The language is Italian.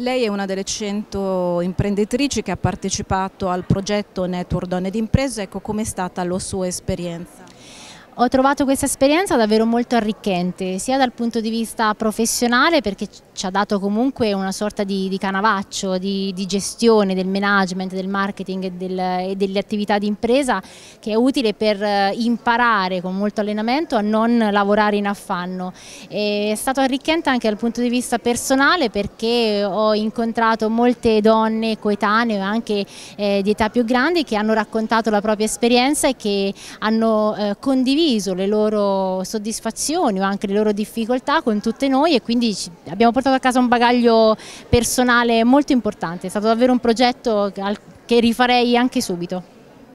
Lei è una delle 100 imprenditrici che ha partecipato al progetto Network Donne d'Impresa, ecco com'è stata la sua esperienza? Ho trovato questa esperienza davvero molto arricchente, sia dal punto di vista professionale perché ci ha dato comunque una sorta di, di canavaccio, di, di, gestione del management, del marketing e, del, e delle attività di impresa che è utile per eh, imparare con molto allenamento a non lavorare in affanno. È stato arricchente anche dal punto di vista personale perché ho incontrato molte donne coetanee, anche eh, di età più grande che hanno raccontato la propria esperienza e che hanno eh, condiviso condiviso le loro soddisfazioni o anche le loro difficoltà con tutte noi e quindi abbiamo portato a casa un bagaglio personale molto importante, è stato davvero un progetto che rifarei anche subito.